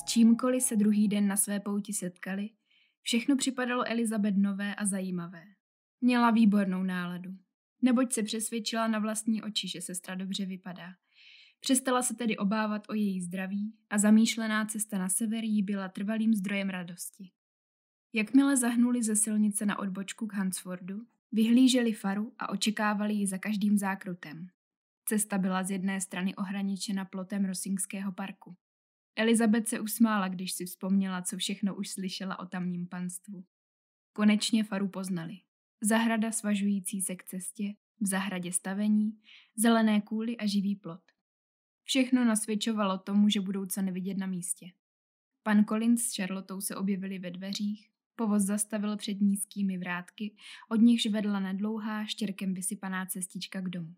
S čímkoliv se druhý den na své pouti setkali, všechno připadalo Elizabet nové a zajímavé. Měla výbornou náladu, neboť se přesvědčila na vlastní oči, že sestra dobře vypadá. Přestala se tedy obávat o její zdraví a zamýšlená cesta na sever jí byla trvalým zdrojem radosti. Jakmile zahnuli ze silnice na odbočku k Hansfordu, vyhlíželi faru a očekávali ji za každým zákrutem. Cesta byla z jedné strany ohraničena plotem Rosingského parku. Elizabeth se usmála, když si vzpomněla, co všechno už slyšela o tamním panstvu. Konečně faru poznali. Zahrada svažující se k cestě, v zahradě stavení, zelené kůly a živý plot. Všechno nasvědčovalo tomu, že budou co nevidět na místě. Pan Collins s Charlotou se objevili ve dveřích, povoz zastavil před nízkými vrátky, od nichž vedla nedlouhá štěrkem vysypaná cestička k domu.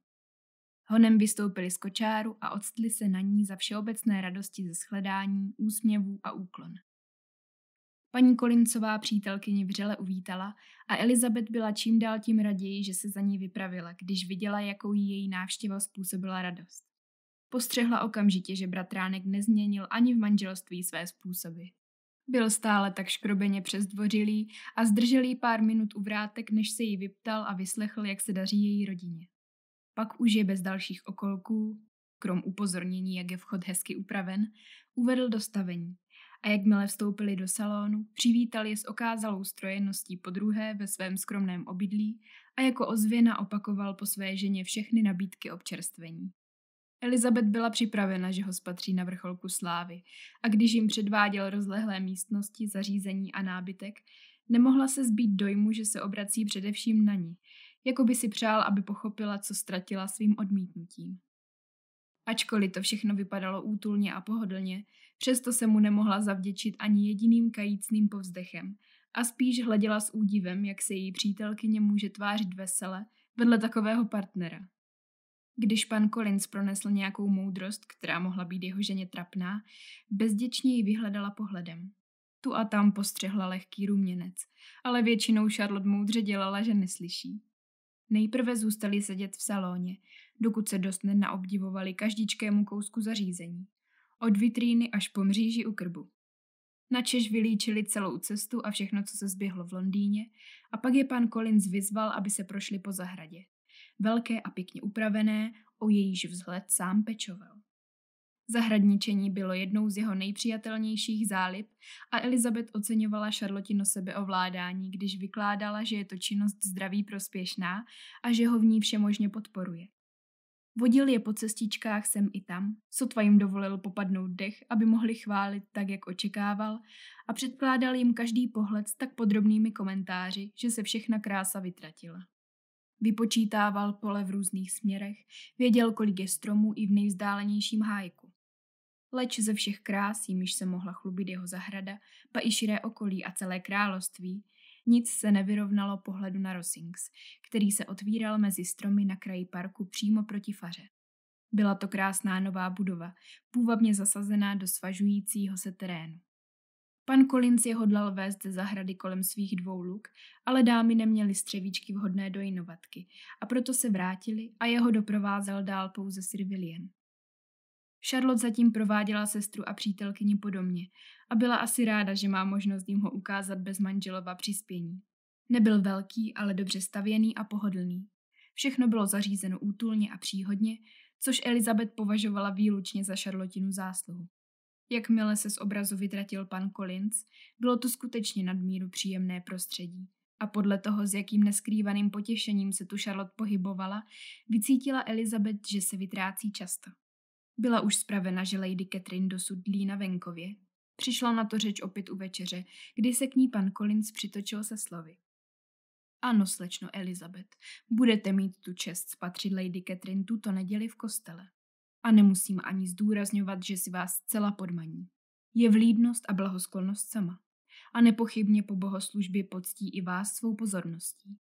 Honem vystoupili z kočáru a odstli se na ní za všeobecné radosti ze shledání, úsměvů a úklon. Paní Kolincová přítelkyni vřele uvítala a Elizabeth byla čím dál tím raději, že se za ní vypravila, když viděla, jakou jí její návštěva způsobila radost. Postřehla okamžitě, že bratránek nezměnil ani v manželství své způsoby. Byl stále tak škrobeně přezdvořilý a zdržel jí pár minut u vrátek, než se jí vyptal a vyslechl, jak se daří její rodině. Pak už je bez dalších okolků, krom upozornění, jak je vchod hezky upraven, uvedl do stavení. A jakmile vstoupili do salonu, přivítal je s okázalou strojeností po druhé ve svém skromném obydlí a jako ozvěna opakoval po své ženě všechny nabídky občerstvení. Elizabeth byla připravena, že ho spatří na vrcholku slávy a když jim předváděl rozlehlé místnosti, zařízení a nábytek, nemohla se zbít dojmu, že se obrací především na ní jako by si přál, aby pochopila, co ztratila svým odmítnutím. Ačkoliv to všechno vypadalo útulně a pohodlně, přesto se mu nemohla zavděčit ani jediným kajícným povzdechem a spíš hleděla s údivem, jak se její přítelkyně může tvářit vesele vedle takového partnera. Když pan Collins pronesl nějakou moudrost, která mohla být jeho ženě trapná, bezděčně ji vyhledala pohledem. Tu a tam postřehla lehký ruměnec, ale většinou Charlotte moudře dělala, že neslyší. Nejprve zůstali sedět v salóně, dokud se dost nenaobdivovali každíčkému kousku zařízení. Od vitríny až po mříži u krbu. Načež vylíčili celou cestu a všechno, co se zběhlo v Londýně, a pak je pan Collins vyzval, aby se prošli po zahradě. Velké a pěkně upravené, o jejíž vzhled sám pečoval. Zahradničení bylo jednou z jeho nejpřijatelnějších zálib a Elizabeth oceňovala Charlotino sebeovládání, když vykládala, že je to činnost zdraví prospěšná a že ho v ní všemožně podporuje. Vodil je po cestičkách sem i tam, sotva jim dovolil popadnout dech, aby mohli chválit tak, jak očekával, a předkládal jim každý pohled s tak podrobnými komentáři, že se všechna krása vytratila. Vypočítával pole v různých směrech, věděl, kolik je stromů i v nejvzdálenějším hájku leč ze všech krás, jimiž se mohla chlubit jeho zahrada, pa i širé okolí a celé království, nic se nevyrovnalo pohledu na Rosings, který se otvíral mezi stromy na kraji parku přímo proti faře. Byla to krásná nová budova, půvabně zasazená do svažujícího se terénu. Pan Collins je hodlal vést ze zahrady kolem svých dvou luk, ale dámy neměly střevíčky vhodné do jinovatky a proto se vrátili a jeho doprovázel dál pouze Sir William. Charlotte zatím prováděla sestru a přítelkyni podobně a byla asi ráda, že má možnost jim ho ukázat bez manželova přispění. Nebyl velký, ale dobře stavěný a pohodlný. Všechno bylo zařízeno útulně a příhodně, což Elizabeth považovala výlučně za Charlotinu zásluhu. Jakmile se z obrazu vytratil pan Collins, bylo to skutečně nadmíru příjemné prostředí. A podle toho, s jakým neskrývaným potěšením se tu Charlotte pohybovala, vycítila Elizabeth, že se vytrácí často. Byla už spravena, že Lady Catherine dosud dlí na venkově. Přišla na to řeč opět u večeře, kdy se k ní pan Collins přitočil se slovy. Ano, slečno Elizabeth, budete mít tu čest spatřit Lady Catherine tuto neděli v kostele. A nemusím ani zdůrazňovat, že si vás celá podmaní. Je vlídnost a blahosklonnost sama. A nepochybně po bohoslužbě poctí i vás svou pozorností.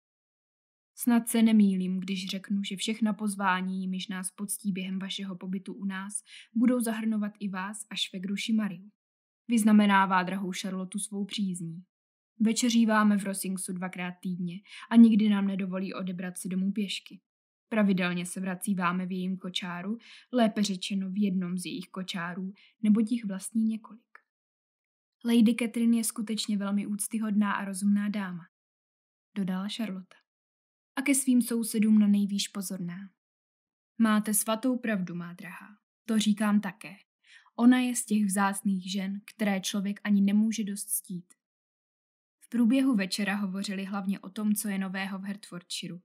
Snad se nemýlím, když řeknu, že všechna pozvání, jimiž nás poctí během vašeho pobytu u nás, budou zahrnovat i vás a švegruši Mariu. Vyznamenává drahou Charlotu svou přízní. Večeříváme v Rosingsu dvakrát týdně a nikdy nám nedovolí odebrat si domů pěšky. Pravidelně se vracíváme v jejím kočáru, lépe řečeno v jednom z jejich kočárů, nebo těch vlastní několik. Lady Catherine je skutečně velmi úctyhodná a rozumná dáma, dodala Charlotte a ke svým sousedům na nejvýš pozorná. Máte svatou pravdu, má drahá. To říkám také. Ona je z těch vzácných žen, které člověk ani nemůže dost stít. V průběhu večera hovořili hlavně o tom, co je nového v Hertfordshire.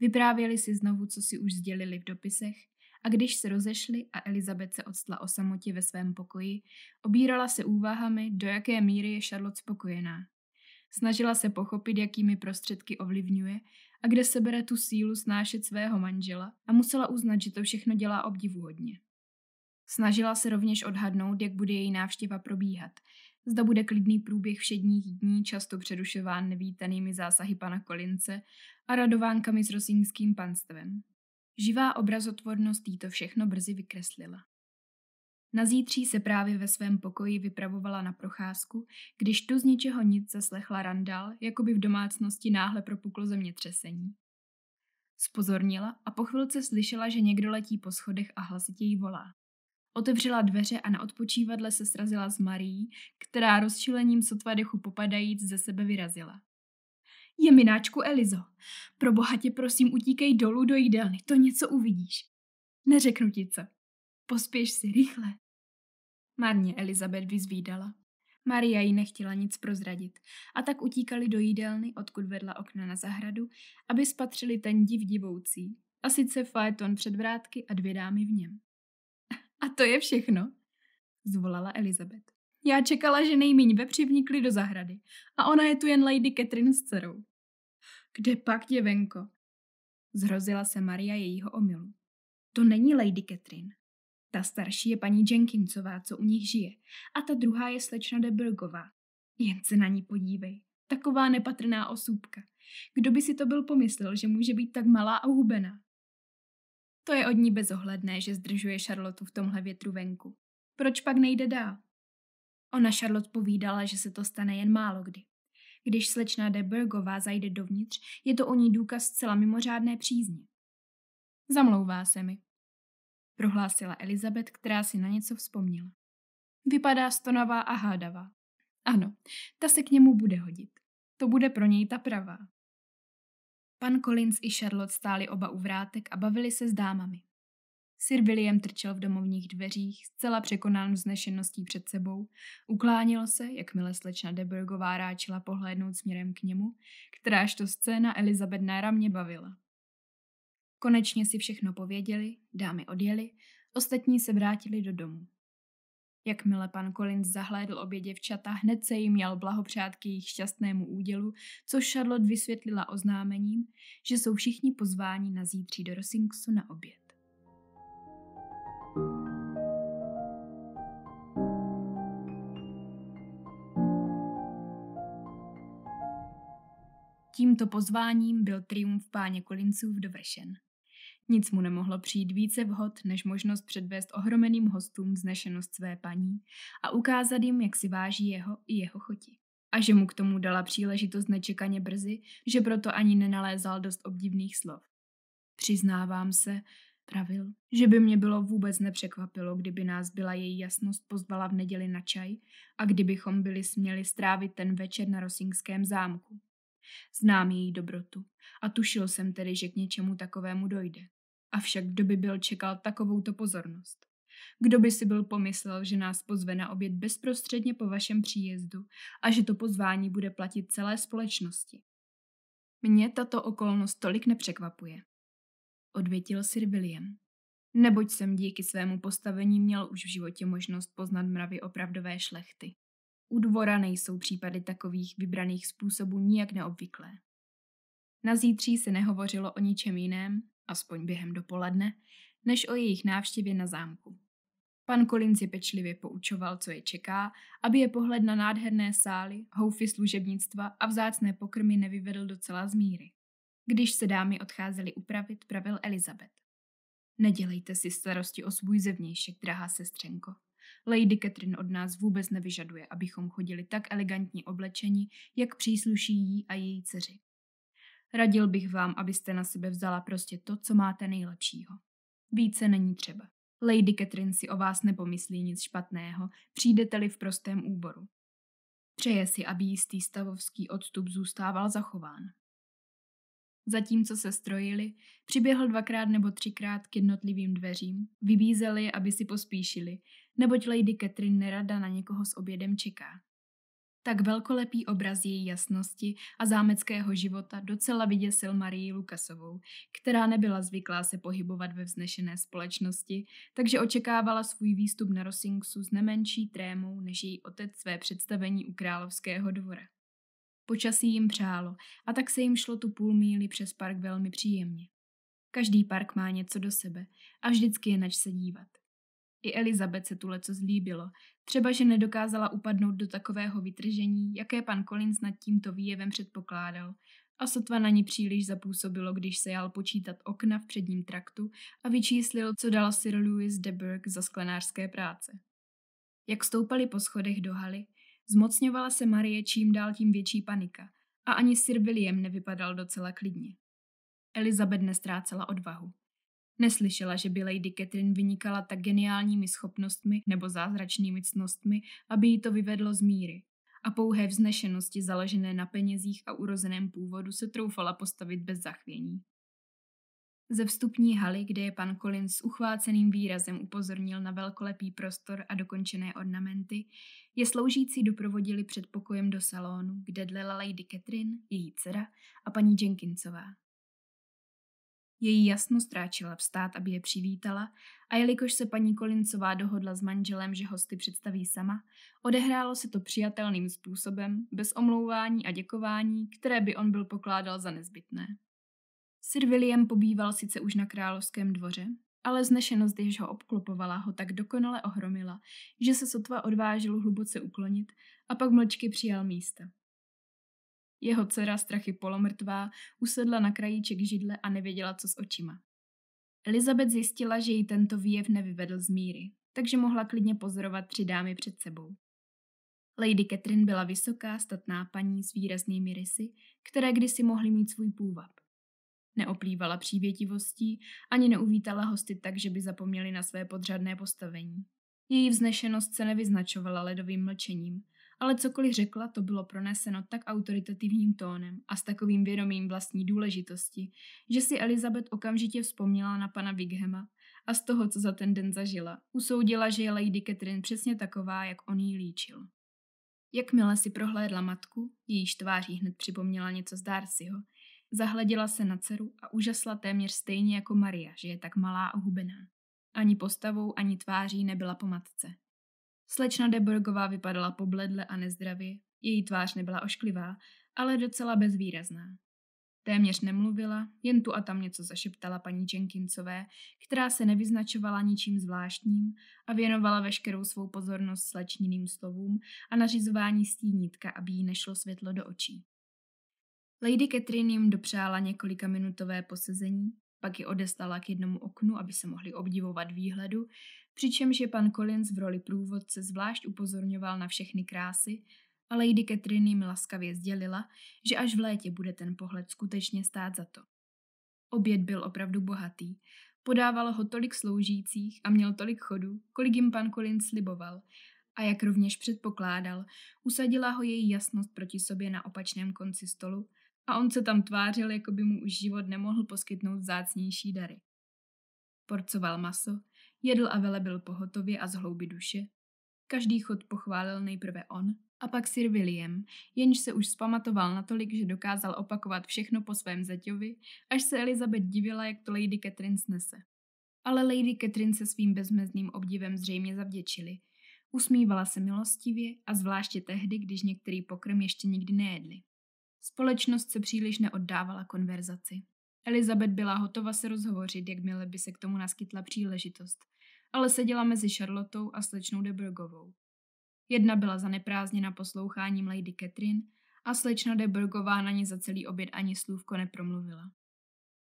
Vyprávěli si znovu, co si už sdělili v dopisech, a když se rozešli a Elizabeth se odstla o samotě ve svém pokoji, obírala se úvahami, do jaké míry je Charlotte spokojená. Snažila se pochopit, jakými prostředky ovlivňuje a kde se bere tu sílu snášet svého manžela a musela uznat, že to všechno dělá obdivuhodně. Snažila se rovněž odhadnout, jak bude její návštěva probíhat. Zda bude klidný průběh všedních dní často přerušován nevítanými zásahy pana Kolince a radovánkami s rosínským panstvem. Živá obrazotvornost jí to všechno brzy vykreslila. Na zítří se právě ve svém pokoji vypravovala na procházku, když tu z ničeho nic zaslechla Randall, jako by v domácnosti náhle propuklo zemětřesení. Spozornila a po chvilce slyšela, že někdo letí po schodech a hlasitě jí volá. Otevřela dveře a na odpočívadle se srazila s Marií, která rozčilením sotva dechu popadajíc ze sebe vyrazila. Je mináčku Elizo, pro bohatě prosím utíkej dolů do jídelny, to něco uvidíš. Neřeknu ti co. Pospěš si rychle. Marně Elizabeth vyzvídala. Maria ji nechtěla nic prozradit a tak utíkali do jídelny, odkud vedla okna na zahradu, aby spatřili ten div divoucí, a sice faeton před vrátky a dvě dámy v něm. A to je všechno, zvolala Elizabeth. Já čekala, že nejmíň vepři vnikli do zahrady a ona je tu jen Lady Catherine s dcerou. Kde pak je venko? Zhrozila se Maria jejího omylu. To není Lady Catherine, ta starší je paní Jenkinsová, co u nich žije, a ta druhá je slečna Debrgová. Jen se na ní podívej. Taková nepatrná osůbka. Kdo by si to byl pomyslel, že může být tak malá a hubená? To je od ní bezohledné, že zdržuje Charlotu v tomhle větru venku. Proč pak nejde dál? Ona Charlotte povídala, že se to stane jen málo kdy. Když slečna de Burgová zajde dovnitř, je to o ní důkaz zcela mimořádné přízně. Zamlouvá se mi prohlásila Elizabeth, která si na něco vzpomněla. Vypadá stonavá a hádavá. Ano, ta se k němu bude hodit. To bude pro něj ta pravá. Pan Collins i Charlotte stáli oba u vrátek a bavili se s dámami. Sir William trčel v domovních dveřích, zcela překonán vznešeností před sebou, uklánil se, jakmile slečna Deburgová ráčila pohlédnout směrem k němu, kteráž to scéna Elizabeth náramně bavila. Konečně si všechno pověděli, dámy odjeli, ostatní se vrátili do domu. Jakmile pan Collins zahlédl obě děvčata, hned se jim měl blahopřát k jejich šťastnému údělu, což Charlotte vysvětlila oznámením, že jsou všichni pozváni na zítří do Rosingsu na oběd. Tímto pozváním byl triumf páně Collinsův dovršen. Nic mu nemohlo přijít více vhod, než možnost předvést ohromeným hostům znešenost své paní a ukázat jim, jak si váží jeho i jeho choti. A že mu k tomu dala příležitost nečekaně brzy, že proto ani nenalézal dost obdivných slov. Přiznávám se, pravil, že by mě bylo vůbec nepřekvapilo, kdyby nás byla její jasnost pozvala v neděli na čaj a kdybychom byli směli strávit ten večer na Rosingském zámku. Znám její dobrotu a tušil jsem tedy, že k něčemu takovému dojde. Avšak kdo by byl čekal takovouto pozornost? Kdo by si byl pomyslel, že nás pozve na oběd bezprostředně po vašem příjezdu a že to pozvání bude platit celé společnosti? Mě tato okolnost tolik nepřekvapuje. Odvětil Sir William. Neboť jsem díky svému postavení měl už v životě možnost poznat mravy opravdové šlechty. U dvora nejsou případy takových vybraných způsobů nijak neobvyklé. Na zítří se nehovořilo o ničem jiném aspoň během dopoledne, než o jejich návštěvě na zámku. Pan Collins je pečlivě poučoval, co je čeká, aby je pohled na nádherné sály, houfy služebnictva a vzácné pokrmy nevyvedl docela z míry. Když se dámy odcházely upravit, pravil Elizabeth. Nedělejte si starosti o svůj zevnějšek, drahá sestřenko. Lady Catherine od nás vůbec nevyžaduje, abychom chodili tak elegantní oblečení, jak přísluší jí a její dceři. Radil bych vám, abyste na sebe vzala prostě to, co máte nejlepšího. Více není třeba. Lady Catherine si o vás nepomyslí nic špatného, přijdete-li v prostém úboru. Přeje si, aby jistý stavovský odstup zůstával zachován. Zatímco se strojili, přiběhl dvakrát nebo třikrát k jednotlivým dveřím, vybízeli, je, aby si pospíšili, neboť Lady Catherine nerada na někoho s obědem čeká tak velkolepý obraz její jasnosti a zámeckého života docela vyděsil Marii Lukasovou, která nebyla zvyklá se pohybovat ve vznešené společnosti, takže očekávala svůj výstup na Rosingsu s nemenší trémou než její otec své představení u královského dvora. Počasí jim přálo a tak se jim šlo tu půl míly přes park velmi příjemně. Každý park má něco do sebe a vždycky je nač se dívat. I Elizabeth se tu leco zlíbilo. Třeba, že nedokázala upadnout do takového vytržení, jaké pan Collins nad tímto výjevem předpokládal. A sotva na ní příliš zapůsobilo, když se jal počítat okna v předním traktu a vyčíslil, co dal Sir Louis de Burgh za sklenářské práce. Jak stoupali po schodech do haly, zmocňovala se Marie čím dál tím větší panika a ani Sir William nevypadal docela klidně. Elizabeth nestrácela odvahu. Neslyšela, že by Lady Catherine vynikala tak geniálními schopnostmi nebo zázračnými cnostmi, aby jí to vyvedlo z míry. A pouhé vznešenosti založené na penězích a urozeném původu se troufala postavit bez zachvění. Ze vstupní haly, kde je pan Collins s uchváceným výrazem upozornil na velkolepý prostor a dokončené ornamenty, je sloužící doprovodili před pokojem do salonu, kde dlela Lady Catherine, její dcera a paní Jenkinsová. Její jasno stráčila vstát, aby je přivítala a jelikož se paní Kolincová dohodla s manželem, že hosty představí sama, odehrálo se to přijatelným způsobem, bez omlouvání a děkování, které by on byl pokládal za nezbytné. Sir William pobýval sice už na královském dvoře, ale znešenost, jež ho obklopovala, ho tak dokonale ohromila, že se sotva odvážil hluboce uklonit a pak mlčky přijal místa, jeho dcera strachy polomrtvá usedla na krajíček židle a nevěděla, co s očima. Elizabeth zjistila, že ji tento výjev nevyvedl z míry, takže mohla klidně pozorovat tři dámy před sebou. Lady Catherine byla vysoká, statná paní s výraznými rysy, které kdysi mohly mít svůj půvab. Neoplývala přívětivostí, ani neuvítala hosty tak, že by zapomněli na své podřadné postavení. Její vznešenost se nevyznačovala ledovým mlčením – ale cokoliv řekla, to bylo proneseno tak autoritativním tónem a s takovým vědomím vlastní důležitosti, že si Elizabeth okamžitě vzpomněla na pana Wighema a z toho, co za ten den zažila, usoudila, že je Lady Catherine přesně taková, jak on jí líčil. Jakmile si prohlédla matku, jejíž tváří hned připomněla něco z Darcyho, zahleděla se na dceru a užasla téměř stejně jako Maria, že je tak malá a hubená. Ani postavou, ani tváří nebyla po matce. Slečna Deborgová vypadala pobledle a nezdravě. Její tvář nebyla ošklivá, ale docela bezvýrazná. Téměř nemluvila, jen tu a tam něco zašeptala paní Jenkinsové, která se nevyznačovala ničím zvláštním a věnovala veškerou svou pozornost slečniným slovům a nařizování stínítka, aby jí nešlo světlo do očí. Lady Catherine jim dopřála několika minutové posezení pak ji odestala k jednomu oknu, aby se mohli obdivovat výhledu, přičemž je pan Collins v roli průvodce zvlášť upozorňoval na všechny krásy, a Lady Catherine jim laskavě sdělila, že až v létě bude ten pohled skutečně stát za to. Oběd byl opravdu bohatý, podávalo ho tolik sloužících a měl tolik chodů, kolik jim pan Collins sliboval, a jak rovněž předpokládal, usadila ho její jasnost proti sobě na opačném konci stolu a on se tam tvářil, jako by mu už život nemohl poskytnout zácnější dary. Porcoval maso, jedl a byl pohotově a z hlouby duše. Každý chod pochválil nejprve on a pak Sir William, jenž se už spamatoval natolik, že dokázal opakovat všechno po svém zeťovi, až se Elizabeth divila, jak to Lady Catherine snese. Ale Lady Catherine se svým bezmezným obdivem zřejmě zavděčili. Usmívala se milostivě a zvláště tehdy, když některý pokrm ještě nikdy nejedli. Společnost se příliš neoddávala konverzaci. Elizabeth byla hotova se rozhovořit, jakmile by se k tomu naskytla příležitost, ale seděla mezi Charlotou a slečnou Debrgovou. Jedna byla zaneprázněna posloucháním Lady Catherine a slečna Debrgová na ní za celý oběd ani slůvko nepromluvila.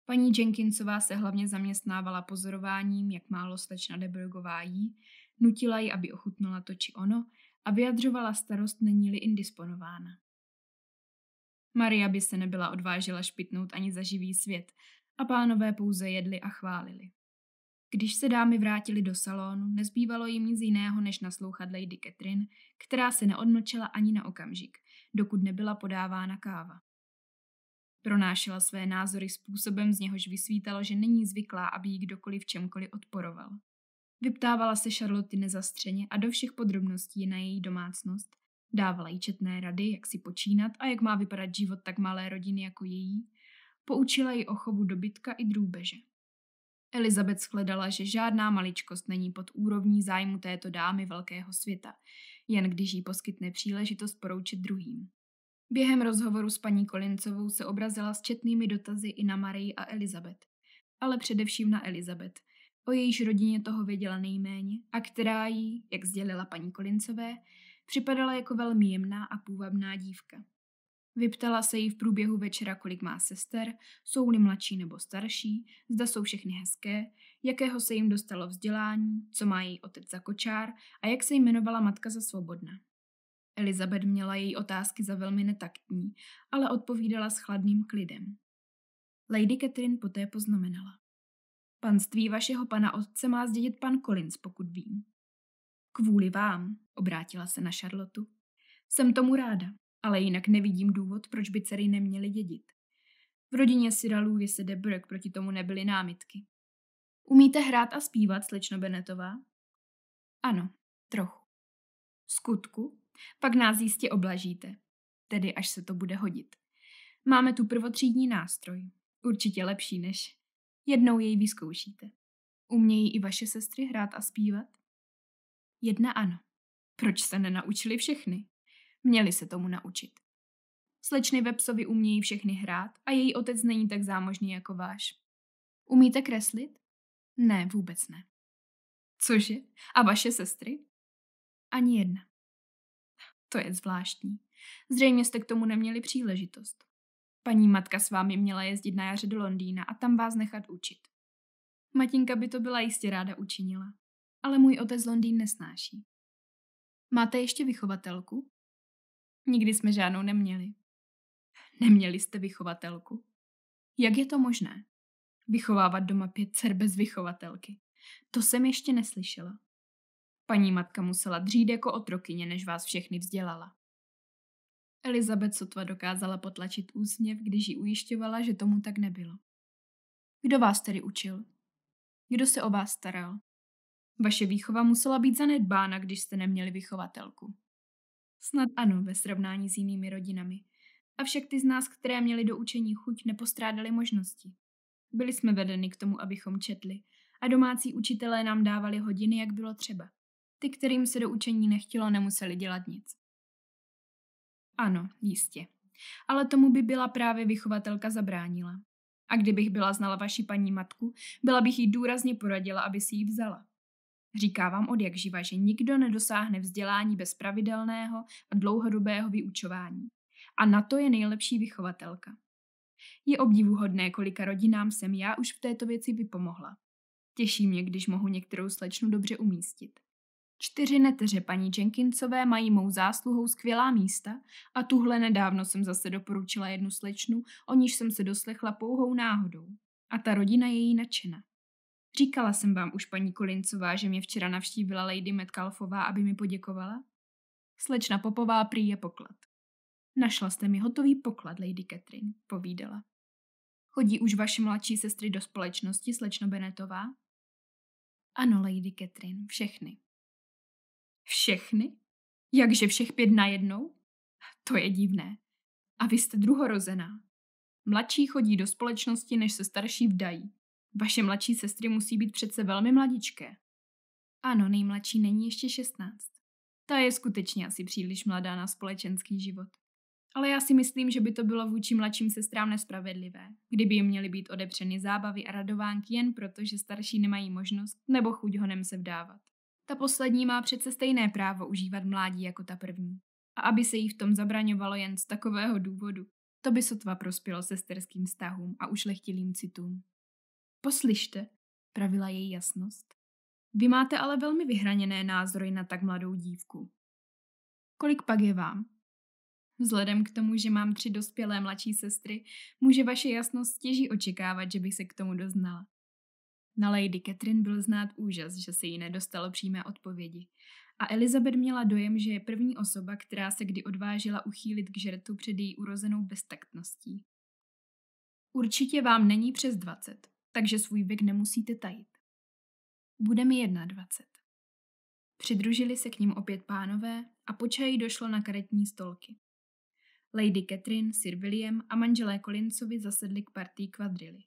Paní Jenkinsová se hlavně zaměstnávala pozorováním, jak málo slečna Debrgová jí, nutila ji, aby ochutnala to či ono a vyjadřovala starost, není-li indisponována. Maria by se nebyla odvážila špitnout ani za živý svět a pánové pouze jedli a chválili. Když se dámy vrátili do salonu, nezbývalo jim nic jiného, než naslouchat Lady Catherine, která se neodmlčela ani na okamžik, dokud nebyla podávána káva. Pronášela své názory způsobem, z něhož vysvítalo, že není zvyklá, aby jí kdokoliv čemkoliv odporoval. Vyptávala se Charlotte nezastřeně a do všech podrobností na její domácnost, Dávala jí četné rady, jak si počínat a jak má vypadat život tak malé rodiny jako její. Poučila ji o chovu dobytka i drůbeže. Elizabeth shledala, že žádná maličkost není pod úrovní zájmu této dámy velkého světa, jen když jí poskytne příležitost poroučit druhým. Během rozhovoru s paní Kolincovou se obrazila s četnými dotazy i na Marii a Elizabeth, ale především na Elizabeth, o jejíž rodině toho věděla nejméně a která jí, jak sdělila paní Kolincové, Připadala jako velmi jemná a půvabná dívka. Vyptala se jí v průběhu večera, kolik má sester, jsou-li mladší nebo starší, zda jsou všechny hezké, jakého se jim dostalo vzdělání, co má její otec za kočár a jak se jmenovala matka za svobodna. Elizabeth měla její otázky za velmi netaktní, ale odpovídala s chladným klidem. Lady Catherine poté poznamenala. Panství vašeho pana otce má zdědit pan Collins, pokud vím. Kvůli vám, obrátila se na Charlotu. Jsem tomu ráda, ale jinak nevidím důvod, proč by dcery neměly dědit. V rodině Cyralů je se Debrek proti tomu nebyly námitky. Umíte hrát a zpívat, slečno Benetová? Ano, trochu. V skutku? Pak nás jistě oblažíte. Tedy až se to bude hodit. Máme tu prvotřídní nástroj. Určitě lepší než. Jednou jej vyzkoušíte. Umějí i vaše sestry hrát a zpívat? Jedna ano. Proč se nenaučili všechny? Měli se tomu naučit. Slečny Websovi umějí všechny hrát a její otec není tak zámožný jako váš. Umíte kreslit? Ne, vůbec ne. Cože? A vaše sestry? Ani jedna. To je zvláštní. Zřejmě jste k tomu neměli příležitost. Paní matka s vámi měla jezdit na jaře do Londýna a tam vás nechat učit. Matinka by to byla jistě ráda učinila ale můj otec Londýn nesnáší. Máte ještě vychovatelku? Nikdy jsme žádnou neměli. Neměli jste vychovatelku? Jak je to možné? Vychovávat doma pět dcer bez vychovatelky. To jsem ještě neslyšela. Paní matka musela dřít jako otrokyně, než vás všechny vzdělala. Elizabeth sotva dokázala potlačit úsměv, když ji ujišťovala, že tomu tak nebylo. Kdo vás tedy učil? Kdo se o vás staral? Vaše výchova musela být zanedbána, když jste neměli vychovatelku. Snad ano, ve srovnání s jinými rodinami. Avšak ty z nás, které měli do učení chuť, nepostrádali možnosti. Byli jsme vedeni k tomu, abychom četli, a domácí učitelé nám dávali hodiny, jak bylo třeba. Ty, kterým se do učení nechtělo, nemuseli dělat nic. Ano, jistě. Ale tomu by byla právě vychovatelka zabránila. A kdybych byla znala vaši paní matku, byla bych jí důrazně poradila, aby si ji vzala. Říká vám od jak živa, že nikdo nedosáhne vzdělání bez pravidelného a dlouhodobého vyučování. A na to je nejlepší vychovatelka. Je obdivuhodné, kolika rodinám jsem já už v této věci vypomohla. Těší mě, když mohu některou slečnu dobře umístit. Čtyři neteře paní Jenkinsové mají mou zásluhou skvělá místa a tuhle nedávno jsem zase doporučila jednu slečnu, o níž jsem se doslechla pouhou náhodou. A ta rodina je jí nadšena. Říkala jsem vám už paní Kolincová, že mě včera navštívila Lady Metcalfová, aby mi poděkovala? Slečna Popová prý je poklad. Našla jste mi hotový poklad, Lady Catherine, povídala. Chodí už vaše mladší sestry do společnosti, slečno Benetová? Ano, Lady Catherine, všechny. Všechny? Jakže všech pět najednou? To je divné. A vy jste druhorozená. Mladší chodí do společnosti, než se starší vdají. Vaše mladší sestry musí být přece velmi mladičké. Ano, nejmladší není ještě 16. Ta je skutečně asi příliš mladá na společenský život. Ale já si myslím, že by to bylo vůči mladším sestrám nespravedlivé, kdyby jim měly být odepřeny zábavy a radovánky jen proto, že starší nemají možnost nebo chuť honem se vdávat. Ta poslední má přece stejné právo užívat mládí jako ta první. A aby se jí v tom zabraňovalo jen z takového důvodu, to by sotva prospělo sesterským vztahům a ušlechtilým citům. Poslyšte, pravila její jasnost. Vy máte ale velmi vyhraněné názory na tak mladou dívku. Kolik pak je vám? Vzhledem k tomu, že mám tři dospělé mladší sestry, může vaše jasnost těží očekávat, že bych se k tomu doznala. Na Lady Catherine byl znát úžas, že se jí nedostalo přímé odpovědi. A Elizabeth měla dojem, že je první osoba, která se kdy odvážila uchýlit k žertu před její urozenou beztaktností. Určitě vám není přes dvacet, takže svůj věk nemusíte tajit. Bude mi 21. Přidružili se k ním opět pánové a po čaji došlo na karetní stolky. Lady Catherine, Sir William a manželé Kolincovi zasedli k partii kvadrily.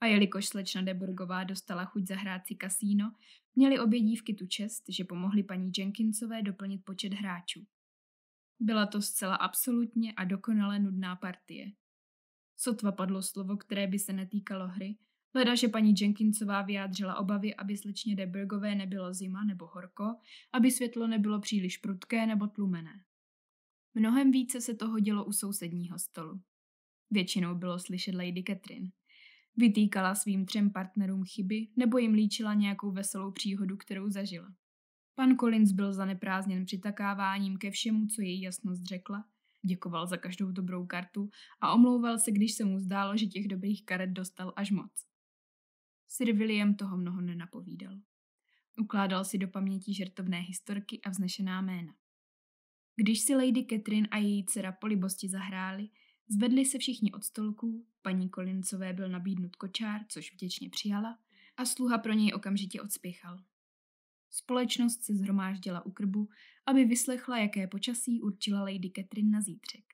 A jelikož slečna Deburgová dostala chuť zahrát si kasíno, měli obě dívky tu čest, že pomohli paní Jenkinsové doplnit počet hráčů. Byla to zcela absolutně a dokonale nudná partie. Sotva padlo slovo, které by se netýkalo hry Hleda, že paní Jenkinsová vyjádřila obavy, aby slečně Debergové nebylo zima nebo horko, aby světlo nebylo příliš prudké nebo tlumené. Mnohem více se toho dělo u sousedního stolu. Většinou bylo slyšet Lady Catherine. Vytýkala svým třem partnerům chyby nebo jim líčila nějakou veselou příhodu, kterou zažila. Pan Collins byl zaneprázdněn přitakáváním ke všemu, co její jasnost řekla, děkoval za každou dobrou kartu a omlouval se, když se mu zdálo, že těch dobrých karet dostal až moc. Sir William toho mnoho nenapovídal. Ukládal si do paměti žertovné historky a vznešená jména. Když si Lady Catherine a její dcera polibosti zahráli, zvedli se všichni od stolků, paní Kolincové byl nabídnut kočár, což vděčně přijala, a sluha pro něj okamžitě odspěchal. Společnost se zhromáždila u krbu, aby vyslechla, jaké počasí určila Lady Catherine na zítřek.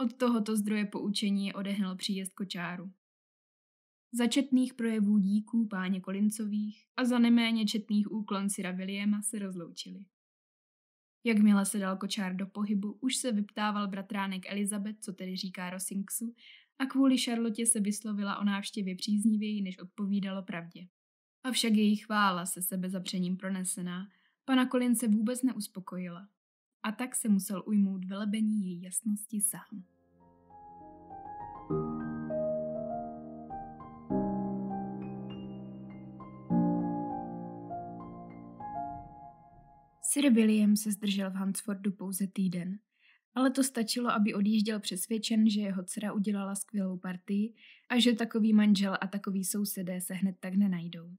Od tohoto zdroje poučení je odehnal příjezd kočáru za četných projevů díků páně Kolincových a za neméně četných úklon Sira Williama se rozloučili. Jakmile se dal kočár do pohybu, už se vyptával bratránek Elizabeth, co tedy říká Rosinksu, a kvůli Charlotě se vyslovila o návštěvě příznivěji, než odpovídalo pravdě. Avšak její chvála se sebe zapřením pronesená, pana Kolince vůbec neuspokojila. A tak se musel ujmout velebení její jasnosti sám. thank you Sir William se zdržel v Hansfordu pouze týden, ale to stačilo, aby odjížděl přesvědčen, že jeho dcera udělala skvělou partii a že takový manžel a takový sousedé se hned tak nenajdou.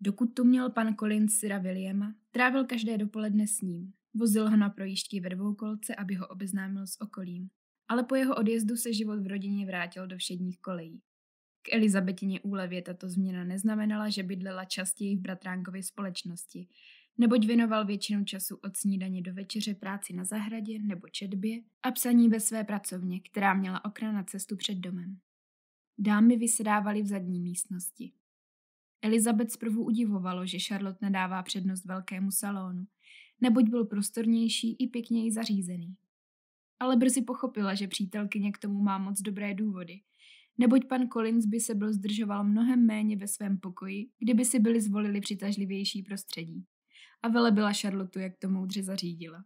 Dokud tu měl pan Collins syra Williama, trávil každé dopoledne s ním. Vozil ho na projížďky ve dvoukolce, aby ho obeznámil s okolím. Ale po jeho odjezdu se život v rodině vrátil do všedních kolejí. K Elizabetině úlevě tato změna neznamenala, že bydlela častěji v bratránkově společnosti, neboť věnoval většinu času od snídaně do večeře práci na zahradě nebo četbě a psaní ve své pracovně, která měla okna na cestu před domem. Dámy vysedávaly v zadní místnosti. Elizabeth zprvu udivovalo, že Charlotte nedává přednost velkému salonu, neboť byl prostornější i pěkněji zařízený. Ale brzy pochopila, že přítelkyně k tomu má moc dobré důvody, neboť pan Collins by se byl zdržoval mnohem méně ve svém pokoji, kdyby si byli zvolili přitažlivější prostředí a velebila šarlotu, jak to moudře zařídila.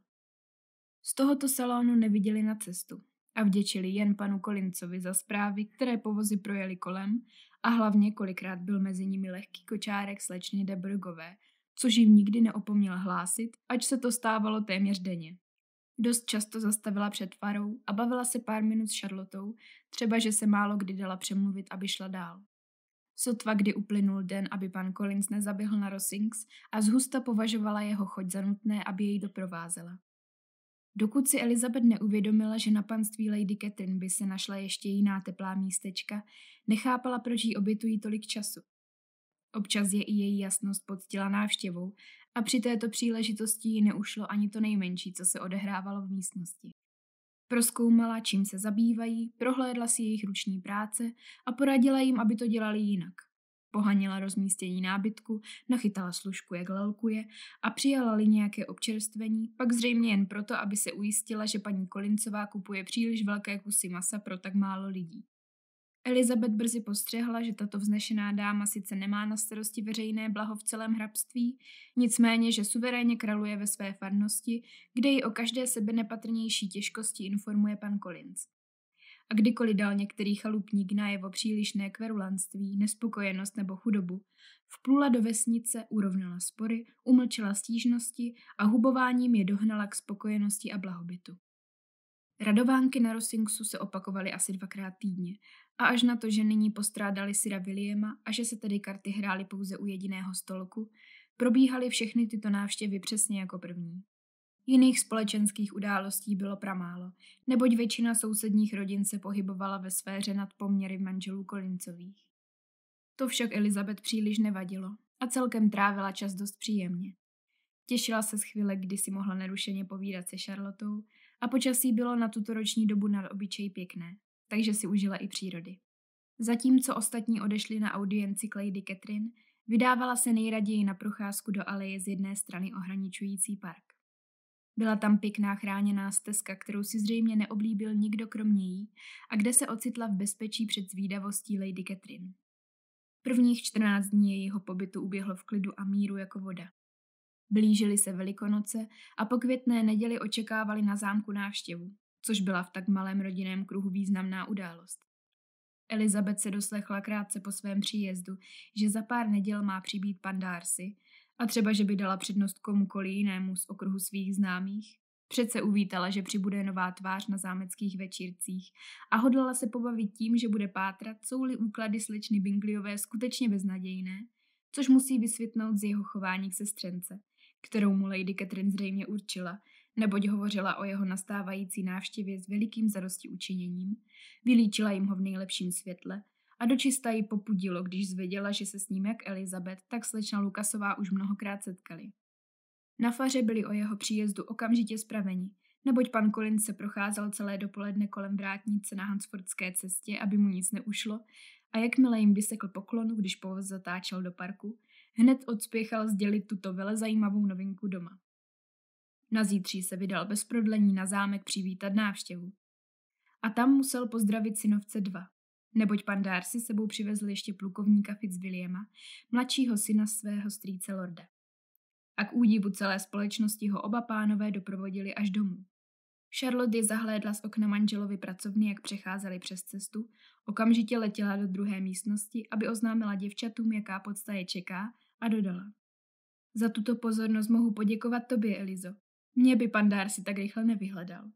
Z tohoto salonu neviděli na cestu a vděčili jen panu Kolincovi za zprávy, které povozy projeli kolem a hlavně kolikrát byl mezi nimi lehký kočárek slečny Debrugové, což jim nikdy neopomněl hlásit, ač se to stávalo téměř denně. Dost často zastavila před farou a bavila se pár minut s Charlotou, třeba že se málo kdy dala přemluvit, aby šla dál. Sotva kdy uplynul den, aby pan Collins nezaběhl na Rosings a zhusta považovala jeho choď za nutné, aby jej doprovázela. Dokud si Elizabeth neuvědomila, že na panství Lady Catherine by se našla ještě jiná teplá místečka, nechápala, proč jí obětují tolik času. Občas je i její jasnost poctila návštěvou a při této příležitosti ji neušlo ani to nejmenší, co se odehrávalo v místnosti. Proskoumala, čím se zabývají, prohlédla si jejich ruční práce a poradila jim, aby to dělali jinak. Pohanila rozmístění nábytku, nachytala služku, jak lelkuje a přijala-li nějaké občerstvení, pak zřejmě jen proto, aby se ujistila, že paní Kolincová kupuje příliš velké kusy masa pro tak málo lidí. Elizabeth brzy postřehla, že tato vznešená dáma sice nemá na starosti veřejné blaho v celém hrabství, nicméně, že suverénně kraluje ve své farnosti, kde ji o každé sebe nepatrnější těžkosti informuje pan Collins. A kdykoliv dal některý chalupník najevo přílišné kverulanství, nespokojenost nebo chudobu, vplula do vesnice, urovnala spory, umlčela stížnosti a hubováním je dohnala k spokojenosti a blahobytu. Radovánky na Rosingsu se opakovaly asi dvakrát týdně a až na to, že nyní postrádali Syra Williama a že se tedy karty hrály pouze u jediného stolku, probíhaly všechny tyto návštěvy přesně jako první. Jiných společenských událostí bylo pramálo, neboť většina sousedních rodin se pohybovala ve sféře nad poměry manželů Kolincových. To však Elizabet příliš nevadilo a celkem trávila čas dost příjemně. Těšila se z chvíle, kdy si mohla nerušeně povídat se Charlotou a počasí bylo na tuto roční dobu nadobyčej pěkné takže si užila i přírody. Zatímco ostatní odešli na audienci k Lady Catherine, vydávala se nejraději na procházku do aleje z jedné strany ohraničující park. Byla tam pěkná chráněná stezka, kterou si zřejmě neoblíbil nikdo kromě jí a kde se ocitla v bezpečí před zvídavostí Lady Catherine. Prvních 14 dní jejího pobytu uběhlo v klidu a míru jako voda. Blížily se Velikonoce a po květné neděli očekávali na zámku návštěvu, což byla v tak malém rodinném kruhu významná událost. Elizabeth se doslechla krátce po svém příjezdu, že za pár neděl má přibít pan Darcy a třeba, že by dala přednost komukoli jinému z okruhu svých známých. Přece uvítala, že přibude nová tvář na zámeckých večírcích a hodlala se pobavit tím, že bude pátrat, jsou-li úklady slečny Bingliové skutečně beznadějné, což musí vysvětnout z jeho chování k sestřence, kterou mu Lady Catherine zřejmě určila neboť hovořila o jeho nastávající návštěvě s velikým zarosti učiněním, vylíčila jim ho v nejlepším světle a dočista ji popudilo, když zvěděla, že se s ním jak Elizabeth, tak slečna Lukasová už mnohokrát setkali. Na faře byli o jeho příjezdu okamžitě spraveni, neboť pan Collins se procházel celé dopoledne kolem vrátnice na Hansfordské cestě, aby mu nic neušlo, a jakmile jim vysekl poklonu, když povoz zatáčel do parku, hned odspěchal sdělit tuto zajímavou novinku doma. Na zítří se vydal bez prodlení na zámek přivítat návštěvu. A tam musel pozdravit synovce dva, neboť pan Darcy sebou přivezl ještě plukovníka Fitzwilliama, mladšího syna svého strýce lorda. A k údivu celé společnosti ho oba pánové doprovodili až domů. Charlotte je zahlédla z okna manželovy pracovny, jak přecházeli přes cestu, okamžitě letěla do druhé místnosti, aby oznámila děvčatům, jaká podsta je čeká, a dodala. Za tuto pozornost mohu poděkovat tobě, Elizo, mě by pan Darcy tak rychle nevyhledal.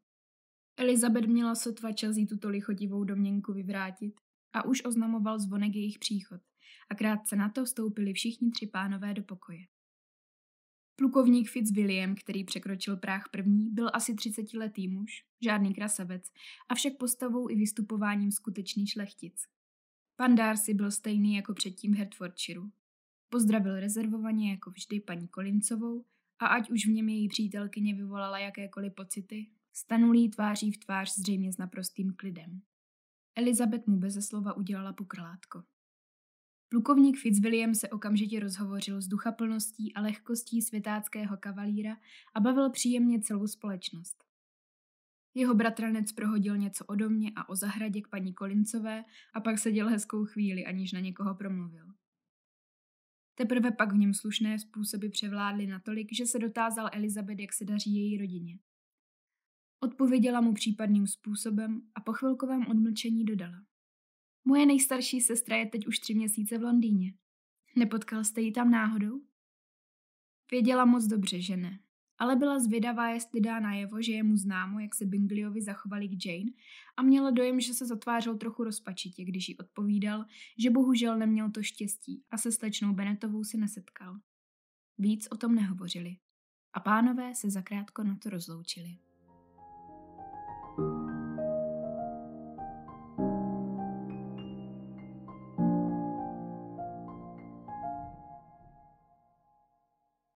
Elizabeth měla sotva čas jí tuto lichotivou domněnku vyvrátit a už oznamoval zvonek jejich příchod a krátce na to vstoupili všichni tři pánové do pokoje. Plukovník Fitzwilliam, který překročil práh první, byl asi třicetiletý muž, žádný krasavec, avšak postavou i vystupováním skutečný šlechtic. Pan Darcy byl stejný jako předtím v Hertfordshireu. Pozdravil rezervovaně jako vždy paní Kolincovou a ať už v něm její přítelkyně vyvolala jakékoliv pocity, stanulý tváří v tvář zřejmě s naprostým klidem. Elizabeth mu beze slova udělala pokrlátko. Plukovník Fitzwilliam se okamžitě rozhovořil s duchaplností a lehkostí světáckého kavalíra a bavil příjemně celou společnost. Jeho bratranec prohodil něco o domě a o zahradě k paní Kolincové a pak seděl hezkou chvíli, aniž na někoho promluvil. Teprve pak v něm slušné způsoby převládly natolik, že se dotázal Elizabeth, jak se daří její rodině. Odpověděla mu případným způsobem a po chvilkovém odmlčení dodala. Moje nejstarší sestra je teď už tři měsíce v Londýně. Nepotkal jste ji tam náhodou? Věděla moc dobře, že ne ale byla zvědavá, jestli dá najevo, že je mu známo, jak se Bingleyovi zachovali k Jane a měla dojem, že se zatvářel trochu rozpačitě, když jí odpovídal, že bohužel neměl to štěstí a se slečnou Benetovou se nesetkal. Víc o tom nehovořili. A pánové se zakrátko na to rozloučili. thank you